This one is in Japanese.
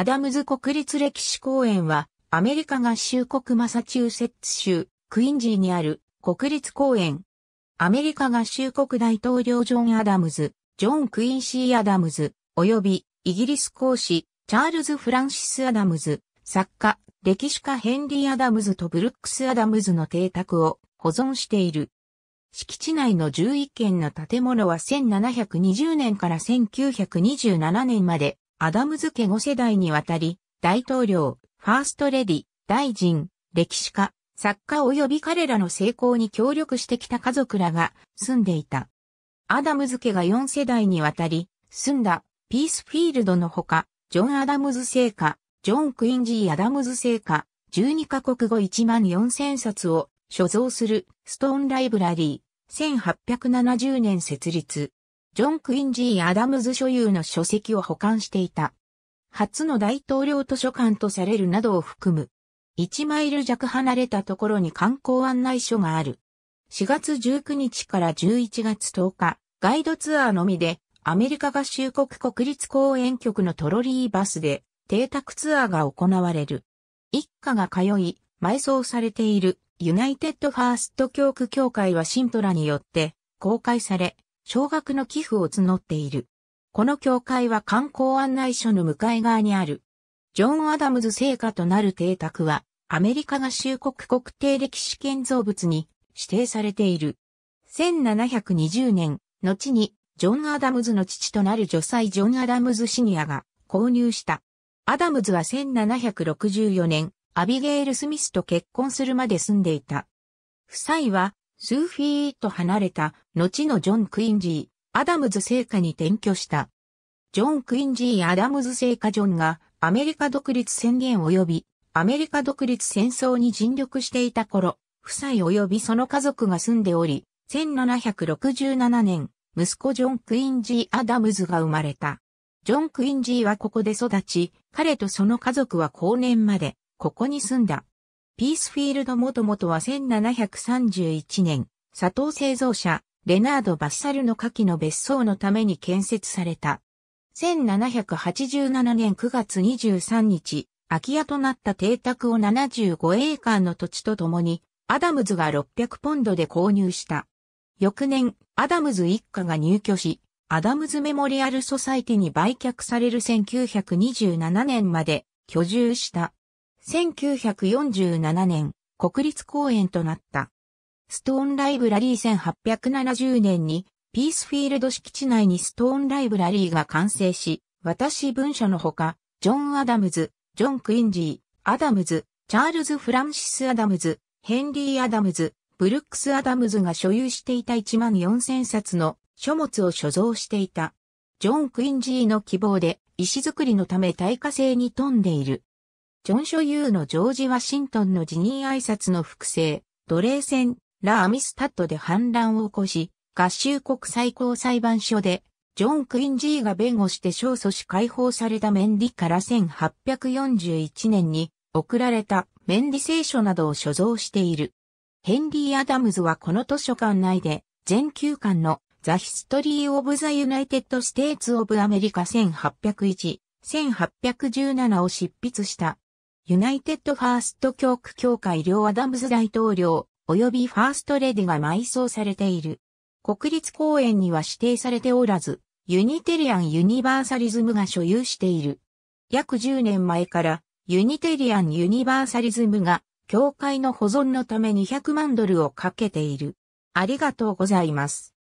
アダムズ国立歴史公園は、アメリカ合衆国マサチューセッツ州、クインジーにある国立公園。アメリカ合衆国大統領ジョン・アダムズ、ジョン・クインシー・アダムズ、及びイギリス公使、チャールズ・フランシス・アダムズ、作家、歴史家ヘンリー・アダムズとブルックス・アダムズの邸宅を保存している。敷地内の11軒の建物は1720年から1927年までアダムズ家5世代にわたり、大統領、ファーストレディ、大臣、歴史家、作家及び彼らの成功に協力してきた家族らが住んでいた。アダムズ家が4世代にわたり、住んだピースフィールドのほか、ジョン・アダムズ聖菓、ジョン・クインジー・アダムズ聖菓、12カ国語1万4000冊を所蔵するストーンライブラリー、1870年設立。ジョン・クインジー・アダムズ所有の書籍を保管していた。初の大統領図書館とされるなどを含む。1マイル弱離れたところに観光案内所がある。4月19日から11月10日、ガイドツアーのみで、アメリカ合衆国国立公園局のトロリーバスで、邸宅ツアーが行われる。一家が通い、埋葬されているユナイテッドファースト教区協会はシントラによって公開され、少額の寄付を募っている。この教会は観光案内所の向かい側にある。ジョン・アダムズ聖火となる邸宅は、アメリカ合衆国国定歴史建造物に指定されている。1720年、後に、ジョン・アダムズの父となる女妻ジョン・アダムズシニアが購入した。アダムズは1764年、アビゲール・スミスと結婚するまで住んでいた。夫妻は数フィート離れた、後のジョン・クインジー、アダムズ聖火に転居した。ジョン・クインジー・アダムズ聖火ジョンが、アメリカ独立宣言及び、アメリカ独立戦争に尽力していた頃、夫妻及びその家族が住んでおり、1767年、息子ジョン・クインジー・アダムズが生まれた。ジョン・クインジーはここで育ち、彼とその家族は後年まで、ここに住んだ。ピースフィールドもともとは1731年、佐藤製造者、レナード・バッサルの下記の別荘のために建設された。1787年9月23日、空き家となった邸宅を75エーカーの土地とともに、アダムズが600ポンドで購入した。翌年、アダムズ一家が入居し、アダムズメモリアルソサイティに売却される1927年まで居住した。1947年、国立公園となった。ストーンライブラリー1870年に、ピースフィールド敷地内にストーンライブラリーが完成し、私文書のほか、ジョン・アダムズ、ジョン・クインジー、アダムズ、チャールズ・フランシス・アダムズ、ヘンリー・アダムズ、ブルックス・アダムズが所有していた1万4000冊の書物を所蔵していた。ジョン・クインジーの希望で石造りのため耐火性に富んでいる。ジョンショユーのジョージ・ワシントンの辞任挨拶の複製、奴隷戦、ラ・アミスタッドで反乱を起こし、合衆国最高裁判所で、ジョン・クインジーが弁護して勝訴し解放されたメンディから1841年に送られたメンディ聖書などを所蔵している。ヘンリー・アダムズはこの図書館内で全9巻のザ・ヒストリー・オブ・ザ・ユナイテッド・ステーツ・オブ・アメリカ1801、1817を執筆した。ユナイテッドファースト教区協会両アダムズ大統領、及びファーストレディが埋葬されている。国立公園には指定されておらず、ユニテリアン・ユニバーサリズムが所有している。約10年前から、ユニテリアン・ユニバーサリズムが、教会の保存のため200万ドルをかけている。ありがとうございます。